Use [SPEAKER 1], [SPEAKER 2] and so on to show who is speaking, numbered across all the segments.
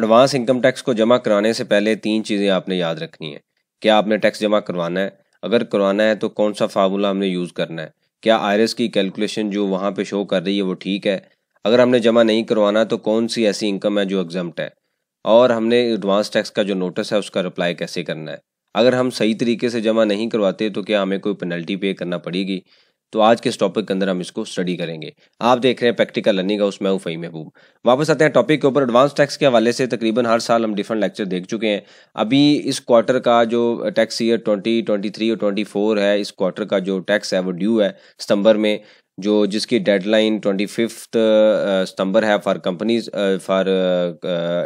[SPEAKER 1] advance income tax को जमा कराने से पहले तीन चीज़ें आपने याद रखनी है क्या आपने टैक्स जमा करवाना है अगर करवाना है तो कौन सा फार्मूला हमने यूज़ करना है क्या आयरस की कैलकुलेशन जो वहाँ पे शो कर रही है वो ठीक है अगर हमने जमा नहीं करवाना तो कौन सी ऐसी इनकम है जो एग्जम्प्ट है और हमने एडवांस टैक्स का जो नोटिस है उसका रिप्लाई कैसे करना है अगर हम सही तरीके से जमा नहीं करवाते तो क्या हमें कोई पेनल्टी पे करना पड़ेगी तो आज के इस टॉपिक के अंदर हम इसको स्टडी करेंगे आप देख रहे हैं प्रैक्टिकल लर्निंग हाउस मैं फई महबूब वापस आते हैं टॉपिक के ऊपर एडवांस टैक्स के हवाले से तकरीबन हर साल हम डिफरेंट लेक्चर देख चुके हैं अभी इस क्वार्टर का जो tax year twenty twenty three और ट्वेंटी फोर है इस क्वार्टर का जो टैक्स है वो ड्यू है सितंबर में जो जिसकी डेडलाइन ट्वेंटी फिफ्थ सितंबर है फॉर कंपनीज फॉर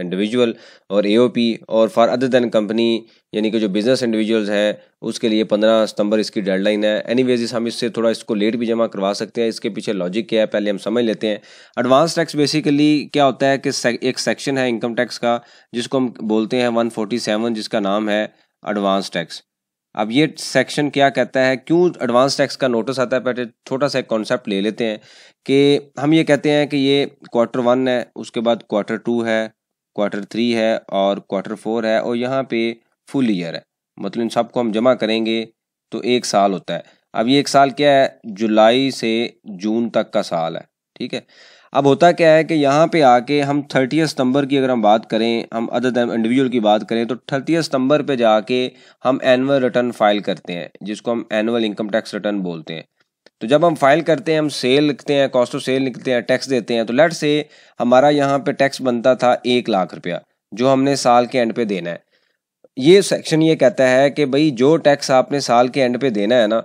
[SPEAKER 1] इंडिविजुअल और एओपी और फॉर अदर देन कंपनी यानी कि जो बिजनेस इंडिविजुअल्स हैं उसके लिए पंद्रह सितंबर इसकी डेडलाइन है एनी वेज हम इससे थोड़ा इसको लेट भी जमा करवा सकते हैं इसके पीछे लॉजिक क्या है पहले हम समझ लेते हैं एडवांस टैक्स बेसिकली क्या होता है कि एक सेक्शन है इनकम टैक्स का जिसको हम बोलते हैं वन जिसका नाम है एडवांस टैक्स अब ये सेक्शन क्या कहता है क्यों एडवांस टैक्स का नोटिस आता है पहले छोटा सा एक कॉन्सेप्ट ले लेते हैं कि हम ये कहते हैं कि ये क्वार्टर वन है उसके बाद क्वार्टर टू है क्वार्टर थ्री है और क्वार्टर फोर है और यहाँ पे फुल ईयर है मतलब इन सबको हम जमा करेंगे तो एक साल होता है अब ये एक साल क्या है जुलाई से जून तक का साल है ठीक है अब होता क्या है कि यहाँ पे आके हम थर्टी सितंबर की अगर हम बात करें हम अदर दैन इंडिविजुअल की बात करें तो थर्टी सितंबर पे जाके हम एनुअल रिटर्न फाइल करते हैं जिसको हम एनुअल इनकम टैक्स रिटर्न बोलते हैं तो जब हम फाइल करते हैं हम सेल लिखते हैं कॉस्ट ऑफ सेल लिखते हैं टैक्स देते हैं तो लेट से हमारा यहाँ पे टैक्स बनता था एक लाख रुपया जो हमने साल के एंड पे देना है ये सेक्शन ये कहता है कि भाई जो टैक्स आपने साल के एंड पे देना है ना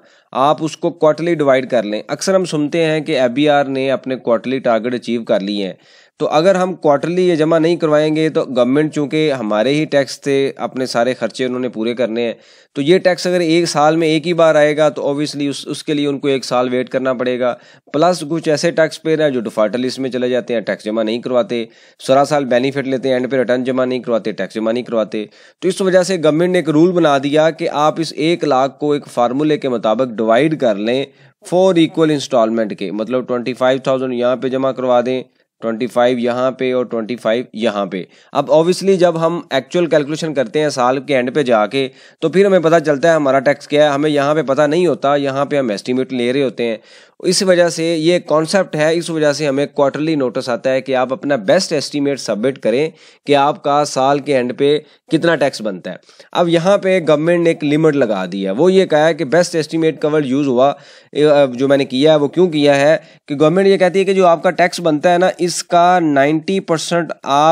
[SPEAKER 1] आप उसको क्वार्टरली डिवाइड कर लें अक्सर हम सुनते हैं कि एबीआर ने अपने क्वार्टरली टारगेट अचीव कर लिए हैं तो अगर हम क्वार्टरली ये जमा नहीं करवाएंगे तो गवर्नमेंट चूंकि हमारे ही टैक्स थे अपने सारे खर्चे उन्होंने पूरे करने हैं तो ये टैक्स अगर एक साल में एक ही बार आएगा तो ऑब्वियसली उस उसके लिए उनको एक साल वेट करना पड़ेगा प्लस कुछ ऐसे टैक्स पेयर हैं जो डिफॉल्टर लिस्ट में चले जाते हैं टैक्स जमा नहीं करवाते सोलह साल बेनिफिट लेते हैं एंड पे रिटर्न जमा नहीं करवाते टैक्स जमा नहीं करवाते तो इस वजह से गवर्नमेंट ने एक रूल बना दिया कि आप इस एक लाख को एक फार्मूले के मुताबिक डिवाइड कर लें फोर इक्वल इंस्टॉलमेंट के मतलब ट्वेंटी फाइव थाउजेंड यहाँ पे जमा करवा दें ट्वेंटी फाइव यहाँ पे और ट्वेंटी फाइव यहाँ पे अब ऑब्वियसली जब हम एक्चुअल कैलकुलेशन करते हैं साल के एंड पे जाके तो फिर हमें पता चलता है हमारा टैक्स क्या है हमें यहाँ पे पता नहीं होता यहाँ पे हम एस्टिमेट ले रहे होते हैं इस वजह से ये कॉन्सेप्ट है इस वजह से हमें क्वार्टरली नोटिस आता है कि आप अपना बेस्ट एस्टीमेट सबमिट करें कि आपका साल के एंड पे कितना टैक्स बनता है अब यहाँ पे गवर्नमेंट ने एक लिमिट लगा दी है वो ये कहा है कि बेस्ट एस्टीमेट कवर यूज़ हुआ जो मैंने किया है वो क्यों किया है कि गवर्नमेंट ये कहती है कि जो आपका टैक्स बनता है ना इसका नाइन्टी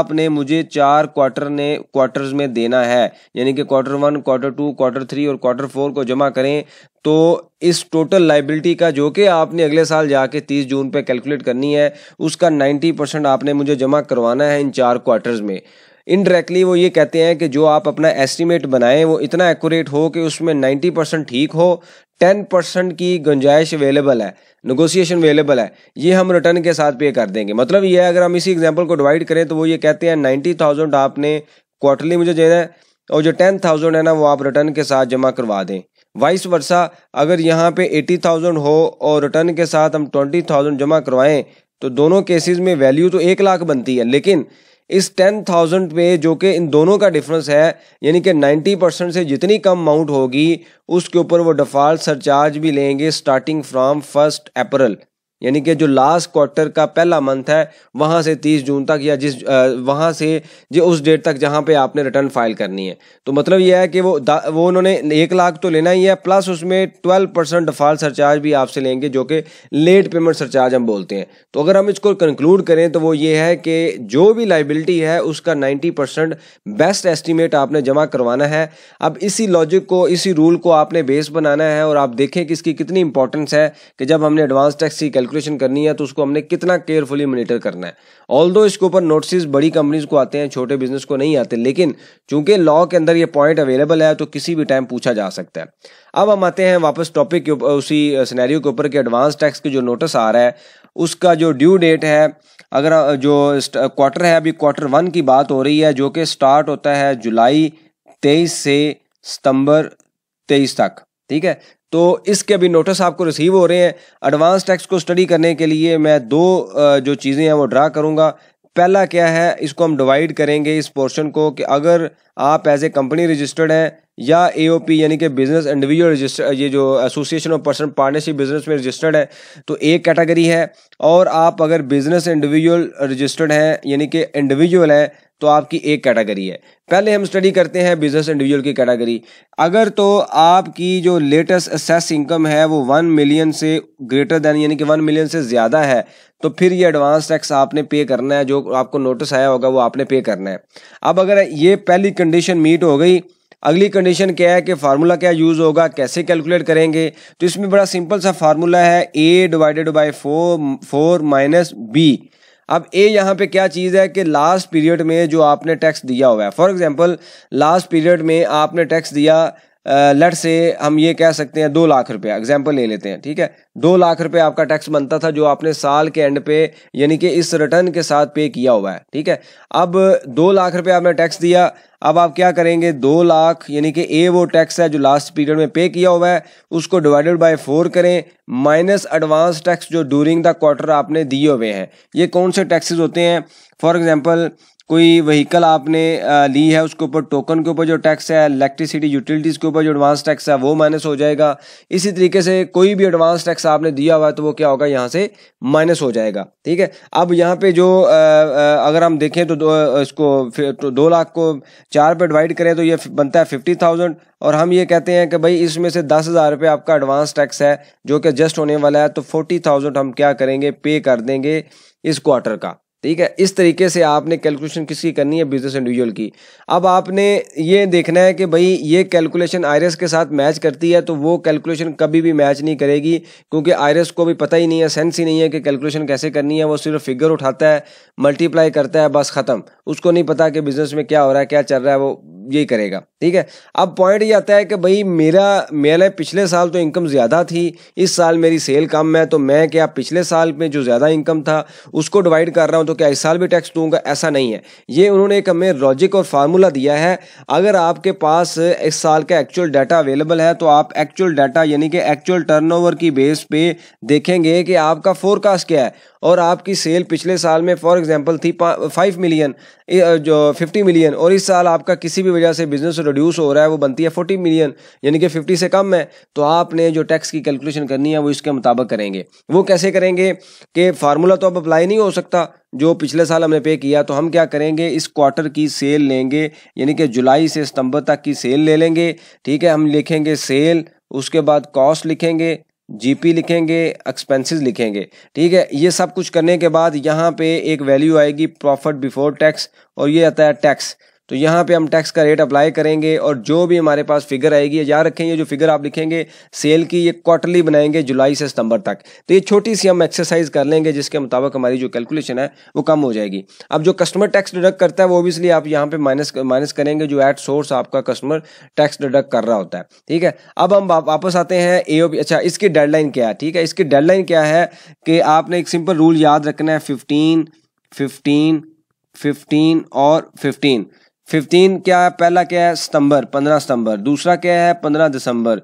[SPEAKER 1] आपने मुझे चार क्वार्टर ने क्वार्टर में देना है यानी कि quarter one quarter two quarter three और क्वार्टर फोर को जमा करें तो इस टोटल लाइबिलिटी का जो कि आपने अगले साल जाके 30 जून पे कैलकुलेट करनी है उसका 90 परसेंट आपने मुझे जमा करवाना है इन चार क्वार्टर्स में इनडायरेक्टली वो ये कहते हैं कि जो आप अपना एस्टीमेट बनाएं वो इतना एक्यूरेट हो कि उसमें 90 परसेंट ठीक हो 10 परसेंट की गुंजाइश अवेलेबल है नगोसिएशन अवेलेबल है ये हम रिटर्न के साथ पे कर देंगे मतलब ये है अगर हम इसी एग्जाम्पल को डिवाइड करें तो वो ये कहते हैं नाइन्टी आपने क्वार्टरली मुझे देना है और जो टेन थाउजेंड है ना वो आप रिटर्न के साथ जमा करवा दें वाइस वर्षा अगर यहाँ पे एटी थाउजेंड हो और रिटर्न के साथ हम ट्वेंटी थाउजेंड जमा करवाएं तो दोनों केसेस में वैल्यू तो एक लाख बनती है लेकिन इस टेन थाउजेंड पे जो कि इन दोनों का डिफरेंस है यानी कि नाइन्टी परसेंट से जितनी कम अमाउंट होगी उसके ऊपर वो डिफॉल्ट सरचार्ज भी लेंगे स्टार्टिंग फ्रॉम फर्स्ट अप्रैल यानी कि जो लास्ट क्वार्टर का पहला मंथ है वहाँ से 30 जून तक या जिस वहाँ से जो उस डेट तक जहाँ पे आपने रिटर्न फाइल करनी है तो मतलब यह है कि वो वो उन्होंने एक लाख तो लेना ही है प्लस उसमें 12 परसेंट डिफॉल्ट सरचार्ज भी आपसे लेंगे जो कि लेट पेमेंट सरचार्ज हम बोलते हैं तो अगर हम इसको कंक्लूड करें तो वो ये है कि जो भी लाइबिलिटी है उसका नाइन्टी बेस्ट एस्टिमेट आपने जमा करवाना है अब इसी लॉजिक को इसी रूल को आपने बेस बनाना है और आप देखें कि इसकी कितनी इंपॉर्टेंस है कि जब हमने एडवांस टैक्स की कैलकुलेशन करनी है तो उसको हमने कितना केयरफुली मॉनिटर करना है ऑल दो इसके ऊपर नोटिस बड़ी कंपनीज को आते हैं छोटे बिजनेस को नहीं आते लेकिन चूंकि लॉ के अंदर ये पॉइंट अवेलेबल है तो किसी भी टाइम पूछा जा सकता है अब हम आते हैं वापस टॉपिक के उसी सिनेरियो के ऊपर कि एडवांस टैक्स के जो नोटिस आ रहा है उसका जो ड्यू डेट है अगर जो क्वार्टर है अभी क्वार्टर वन की बात हो रही है जो कि स्टार्ट होता है जुलाई तेईस से सितंबर तेईस तक ठीक है तो इसके अभी नोटिस आपको रिसीव हो रहे हैं एडवांस टैक्स को स्टडी करने के लिए मैं दो जो चीज़ें हैं वो ड्रा करूँगा पहला क्या है इसको हम डिवाइड करेंगे इस पोर्शन को कि अगर आप एज ए कंपनी रजिस्टर्ड हैं या एओपी यानी कि बिजनेस इंडिविजुअल रजिस्टर ये जो association of person partnership business में रजिस्टर्ड है तो एक कैटेगरी है और आप अगर बिजनेस इंडिविजुअल रजिस्टर्ड हैं यानी कि इंडिविजुअल हैं तो आपकी एक कैटेगरी है पहले हम स्टडी करते हैं बिजनेस इंडिविजुअल की कैटेगरी अगर तो आपकी जो लेटेस्ट असेस इनकम है वो वन मिलियन से ग्रेटर देन यानी कि वन मिलियन से ज़्यादा है तो फिर ये एडवांस टैक्स आपने पे करना है जो आपको नोटिस आया होगा वो आपने पे करना है अब अगर ये पहली कंडीशन मीट हो गई अगली कंडीशन क्या है कि फार्मूला क्या यूज़ होगा कैसे कैलकुलेट करेंगे तो इसमें बड़ा सिंपल सा फार्मूला है A divided by four four minus B अब ए यहाँ पे क्या चीज़ है कि लास्ट पीरियड में जो आपने टैक्स दिया हुआ है फॉर एग्जाम्पल लास्ट पीरियड में आपने टैक्स दिया लट से हम ये कह सकते हैं दो लाख रुपया एग्जाम्पल ले लेते हैं ठीक है दो लाख रुपये आपका टैक्स बनता था जो आपने साल के एंड पे यानी कि इस रिटर्न के साथ पे किया हुआ है ठीक है अब दो लाख रुपये आपने टैक्स दिया अब आप क्या करेंगे दो लाख यानी कि ए वो टैक्स है जो लास्ट पीरियड में पे किया हुआ है उसको डिवाइडेड बाय फोर करें माइनस एडवांस टैक्स जो ड्यूरिंग द क्वार्टर आपने दिए हुए हैं ये कौन से टैक्सेस होते हैं फॉर एग्जांपल कोई व्हीकल आपने ली है उसके ऊपर टोकन के ऊपर जो टैक्स है इलेक्ट्रिसिटी यूटिलिटीज़ के ऊपर जो एडवांस टैक्स है वो माइनस हो जाएगा इसी तरीके से कोई भी एडवांस टैक्स आपने दिया हुआ है तो वो क्या होगा यहाँ से माइनस हो जाएगा ठीक है अब यहाँ पे जो अगर हम देखें तो दो, इसको तो दो लाख को चार पे डिवाइड करें तो ये बनता है फिफ्टी थाउजेंड और हम ये कहते हैं कि भाई इसमें से दस हज़ार रुपये आपका एडवांस टैक्स है जो कि जस्ट होने वाला है तो फोर्टी थाउजेंड हम क्या करेंगे पे कर देंगे इस क्वार्टर का ठीक है इस तरीके से आपने कैलकुलेशन किसकी करनी है बिजनेस इंडिविजुअल की अब आपने ये देखना है कि भाई ये कैलकुलेशन आयरस के साथ मैच करती है तो वो कैलकुलेशन कभी भी मैच नहीं करेगी क्योंकि आयरस को भी पता ही नहीं है सेंस ही नहीं है कि कैलकुलेशन कैसे करनी है वो सिर्फ फिगर उठाता है मल्टीप्लाई करता है बस ख़त्म उसको नहीं पता कि बिजनेस में क्या हो रहा है क्या चल रहा है वो यही करेगा ठीक है अब पॉइंट ये आता है कि भाई मेरा मेरा पिछले साल तो इनकम ज़्यादा थी इस साल मेरी सेल कम है तो मैं क्या पिछले साल में जो ज़्यादा इनकम था उसको डिवाइड कर रहा हूँ तो तो क्या इस साल भी टैक्स दूंगा ऐसा नहीं है ये उन्होंने एक हमें लॉजिक और फार्मूला दिया है अगर आपके पास इस साल का एक्चुअल डाटा अवेलेबल है तो आप एक्चुअल डाटा यानी कि एक्चुअल टर्नओवर की बेस पे देखेंगे कि आपका फोरकास्ट क्या है और आपकी सेल पिछले साल में फॉर एग्जाम्पल थी फाइव मिलियन जो 50 मिलियन और इस साल आपका किसी भी वजह से बिजनेस रिड्यूस हो रहा है वो बनती है 40 मिलियन यानी कि 50 से कम है तो आपने जो टैक्स की कैलकुलेशन करनी है वो इसके मुताबिक करेंगे वो कैसे करेंगे कि फार्मूला तो अब अप्लाई नहीं हो सकता जो पिछले साल हमने पे किया तो हम क्या करेंगे इस क्वार्टर की सेल लेंगे यानी कि जुलाई से सितंबर तक की सेल ले लेंगे ठीक है हम लिखेंगे सेल उसके बाद कॉस्ट लिखेंगे जीपी लिखेंगे एक्सपेंसेस लिखेंगे ठीक है ये सब कुछ करने के बाद यहाँ पे एक वैल्यू आएगी प्रॉफिट बिफोर टैक्स और ये आता है टैक्स तो यहाँ पे हम टैक्स का रेट अप्लाई करेंगे और जो भी हमारे पास फिगर आएगी याद रखें ये जो फिगर आप लिखेंगे सेल की ये क्वार्टरली बनाएंगे जुलाई से सितंबर तक तो ये छोटी सी हम एक्सरसाइज कर लेंगे जिसके मुताबिक हमारी जो कैलकुलेशन है वो कम हो जाएगी अब जो कस्टमर टैक्स डिडक्ट करता है वो ओबियसली आप यहाँ पे माइनस माइनस करेंगे जो एट सोर्स आपका कस्टमर टैक्स डिडक्ट कर रहा होता है ठीक है अब हम वापस आते हैं ए अच्छा इसकी डेडलाइन क्या है ठीक है इसकी डेडलाइन क्या है कि आपने एक सिंपल रूल याद रखना है फिफ्टीन फिफ्टीन फिफ्टीन और फिफ्टीन फिफ्टीन क्या है पहला क्या है सितंबर पंद्रह सितंबर दूसरा क्या है पंद्रह दिसंबर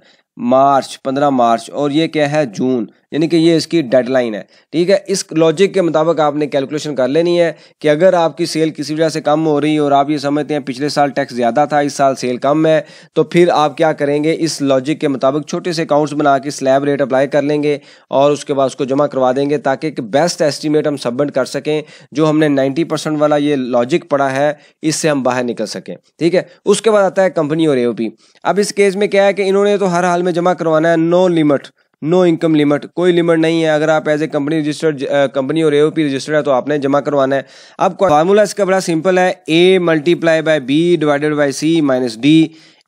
[SPEAKER 1] मार्च पंद्रह मार्च और ये क्या है जून यानी कि ये इसकी डेडलाइन है ठीक है इस लॉजिक के मुताबिक आपने कैलकुलेशन कर लेनी है कि अगर आपकी सेल किसी वजह से कम हो रही है और आप ये समझते हैं पिछले साल टैक्स ज़्यादा था इस साल सेल कम है तो फिर आप क्या करेंगे इस लॉजिक के मुताबिक छोटे से अकाउंट्स बना के स्लैब रेट अप्लाई कर लेंगे और उसके बाद उसको जमा करवा देंगे ताकि एक बेस्ट एस्टिमेट हम सबमिट कर सकें जो हमने नाइन्टी परसेंट वाला ये लॉजिक पड़ा है इससे हम बाहर निकल सकें ठीक है उसके बाद आता है कंपनी और एओपी अब इस केस में क्या है कि इन्होंने तो हर हाल में जमा करवाना है no limit no income limit कोई लिमिट नहीं है अगर आप as a company registered company और एओपी रजिस्टर्ड है तो आपने जमा करवाना है अब फार्मूला इसका बड़ा सिंपल है A multiply by B divided by C minus D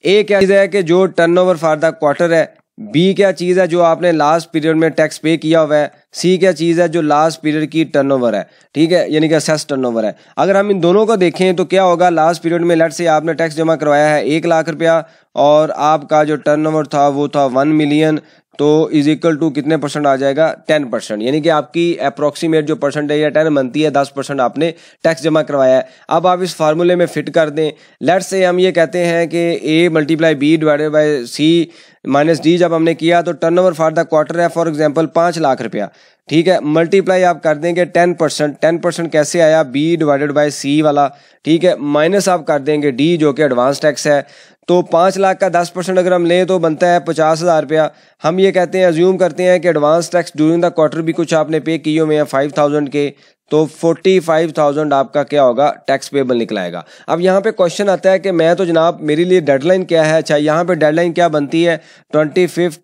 [SPEAKER 1] A क्या चीज़ है कि जो टर्नओवर फॉर द क्वार्टर है बी क्या चीज़ है जो आपने लास्ट पीरियड में टैक्स पे किया हुआ है सी क्या चीज़ है जो लास्ट पीरियड की टर्नओवर है ठीक है यानी कि असेस टर्नओवर है अगर हम इन दोनों को देखें तो क्या होगा लास्ट पीरियड में लेट से आपने टैक्स जमा करवाया है एक लाख रुपया और आपका जो टर्नओवर था वो था वन मिलियन तो इज इक्वल टू कितने परसेंट आ जाएगा टेन परसेंट यानी कि आपकी अप्रोक्सीमेट जो परसेंटेज है टेन बनती है दस परसेंट आपने टैक्स जमा करवाया है अब आप इस फार्मूले में फिट कर दें लेट से हम ये कहते हैं कि A multiply B divided by C minus D जब हमने किया तो टर्नओवर फॉर द क्वार्टर है फॉर एग्जांपल पाँच लाख रुपया ठीक है मल्टीप्लाई आप कर देंगे टेन परसेंट टेन परसेंट कैसे आया बी डिवाइडेड बाय सी वाला ठीक है माइनस आप कर देंगे डी जो कि एडवांस टैक्स है तो पाँच लाख का दस परसेंट अगर हम लें तो बनता है पचास हज़ार रुपया हम ये कहते हैं अज्यूम करते हैं कि advance tax during the quarter भी कुछ आपने पे किए हुए हैं फाइव थाउजेंड के तो फोर्टी फाइव थाउजेंड आपका क्या होगा टैक्स पेबल निकलाएगा अब यहाँ पे क्वेश्चन आता है कि मैं तो जनाब मेरे लिए डेडलाइन क्या है अच्छा यहाँ पर डेडलाइन क्या बनती है ट्वेंटी फिफ्थ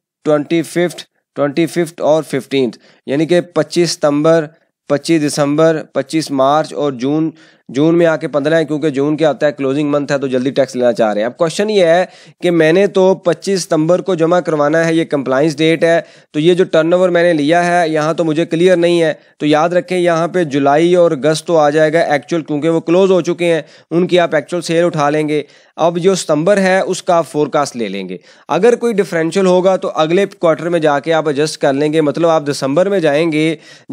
[SPEAKER 1] ट्वेंटी फिफ्थ और फिफ्टीन यानी कि पच्चीस सितंबर पच्चीस दिसंबर पच्चीस मार्च और जून जून में आके पंद्रह है क्योंकि जून क्या होता है क्लोजिंग मंथ है तो जल्दी टैक्स लेना चाह रहे हैं अब क्वेश्चन ये है कि मैंने तो 25 सितंबर को जमा करवाना है ये कंप्लाइंस डेट है तो ये जो टर्नओवर मैंने लिया है यहाँ तो मुझे क्लियर नहीं है तो याद रखें यहाँ पे जुलाई और अगस्त तो आ जाएगा एक्चुअल क्योंकि वो क्लोज हो चुके हैं उनकी आप एक्चुअल सेल उठा लेंगे अब जो सितंबर है उसका आप फोरकास्ट ले लेंगे अगर कोई डिफरेंशियल होगा तो अगले क्वार्टर में जाके आप एडजस्ट कर लेंगे मतलब आप दिसंबर में जाएंगे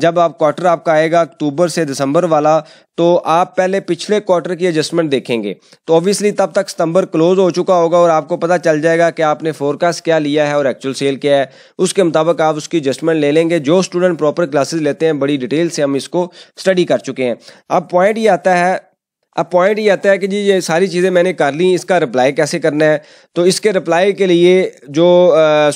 [SPEAKER 1] जब आप क्वार्टर आपका आएगा अक्टूबर से दिसंबर वाला तो आप पहले पिछले क्वार्टर की एडजस्टमेंट देखेंगे तो ऑब्वियसली तब तक सितंबर क्लोज हो चुका होगा और आपको पता चल जाएगा कि आपने फोरकास्ट क्या लिया है और एक्चुअल सेल क्या है उसके मुताबिक आप उसकी एडजस्टमेंट ले लेंगे जो स्टूडेंट प्रॉपर क्लासेस लेते हैं बड़ी डिटेल से हम इसको स्टडी कर चुके हैं अब पॉइंट ये आता है अब पॉइंट ये आता है कि जी ये सारी चीज़ें मैंने कर ली इसका रिप्लाई कैसे करना है तो इसके रिप्लाई के लिए जो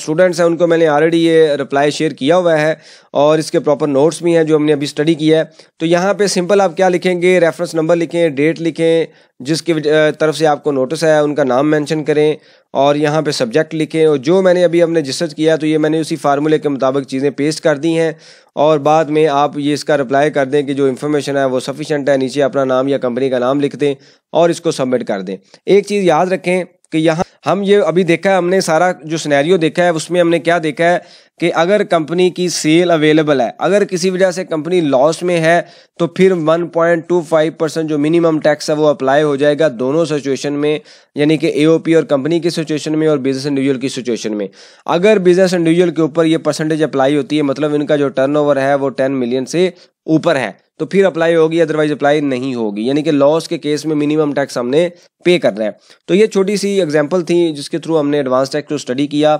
[SPEAKER 1] स्टूडेंट्स हैं उनको मैंने ऑलरेडी ये रिप्लाई शेयर किया हुआ है और इसके प्रॉपर नोट्स भी हैं जो हमने अभी स्टडी किया है तो यहाँ पे सिंपल आप क्या लिखेंगे रेफरेंस नंबर लिखें डेट लिखें जिसकी तरफ से आपको नोटिस आया उनका नाम मैंशन करें और यहाँ पे सब्जेक्ट लिखे और जो मैंने अभी अपने जिसर्च किया तो ये मैंने उसी फार्मूले के मुताबिक चीज़ें पेस्ट कर दी हैं और बाद में आप ये इसका रिप्लाई कर दें कि जो इन्फॉर्मेशन है वो सफिशेंट है नीचे अपना नाम या कंपनी का नाम लिख दें और इसको सबमिट कर दें एक चीज़ याद रखें कि यहाँ हम ये अभी देखा है हमने सारा जो सिनेरियो देखा है उसमें हमने क्या देखा है कि अगर कंपनी की सेल अवेलेबल है अगर किसी वजह से कंपनी लॉस में है तो फिर 1.25 परसेंट जो मिनिमम टैक्स है वो अप्लाई हो जाएगा दोनों सिचुएशन में यानी कि एओपी और कंपनी की सिचुएशन में और बिजनेस इंडिविजुअल की सिचुएशन में अगर बिजनेस इंडिविजुअल के ऊपर ये परसेंटेज अप्लाई होती है मतलब इनका जो टर्न है वो टेन मिलियन से ऊपर है तो फिर अप्लाई होगी अदरवाइज अप्लाई नहीं होगी यानी कि लॉस के केस में मिनिमम टैक्स हमने पे करना है तो ये छोटी सी एग्जाम्पल थी जिसके थ्रू हमने एडवांस टैक्स को स्टडी किया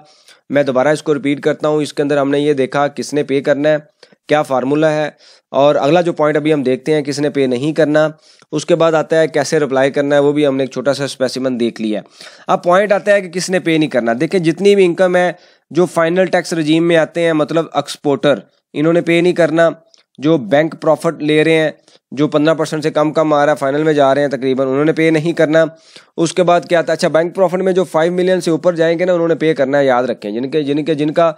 [SPEAKER 1] मैं दोबारा इसको रिपीट करता हूँ इसके अंदर हमने ये देखा किसने पे करना है क्या फार्मूला है और अगला जो पॉइंट अभी हम देखते हैं किसने पे नहीं करना उसके बाद आता है कैसे रिप्लाई करना है वो भी हमने एक छोटा सा स्पेसिमन देख लिया अब पॉइंट आता है कि किसने पे नहीं करना देखिए जितनी भी इनकम है जो फाइनल टैक्स रजीम में आते हैं मतलब एक्सपोर्टर इन्होंने पे नहीं करना जो बैंक प्रॉफिट ले रहे हैं जो पंद्रह परसेंट से कम कम आ रहा है फाइनल में जा रहे हैं तकरीबन उन्होंने पे नहीं करना उसके बाद क्या था अच्छा बैंक प्रॉफिट में जो फाइव मिलियन से ऊपर जाएंगे ना उन्होंने पे करना है याद रखें जिनके जिनके जिनका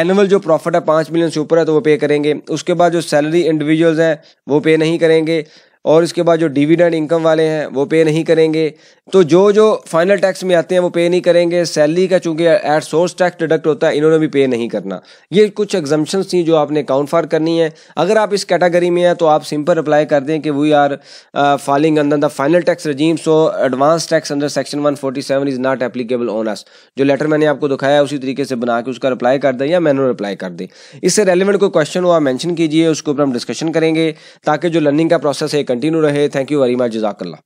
[SPEAKER 1] एनुअल जो प्रॉफिट है पाँच मिलियन से ऊपर है तो वो पे करेंगे उसके बाद जो सैलरी इंडिविजुअल्स हैं वो पे नहीं करेंगे और इसके बाद जो डिविडेंड इनकम वाले हैं वो पे नहीं करेंगे तो जो जो फाइनल टैक्स में आते हैं वो पे नहीं करेंगे सैलरी का चूंकि एट सोर्स टैक्स डिडक्ट होता है इन्होंने भी पे नहीं करना ये कुछ एग्जाम्शन थी जो आपने काउंट फार करनी है अगर आप इस कैटेगरी में हैं तो आप सिंपल अप्लाई कर दें कि वी आर फॉलिंग अंदर the final tax regime so advance tax अंदर section one forty seven is not applicable on us जो लेटर मैंने आपको दिखाया उसी तरीके से बना के उसका अप्लाई कर दें या मैनुअल अप्लाई कर दें इससे रेलिवेंट कोई क्वेश्चन हो आप मैंशन कीजिए उसके ऊपर हम डिस्कशन करेंगे ताकि जो लर्निंग का प्रोसेस है कंटिन्यू रहे थैंक यू वेरी मच जजाकल्ला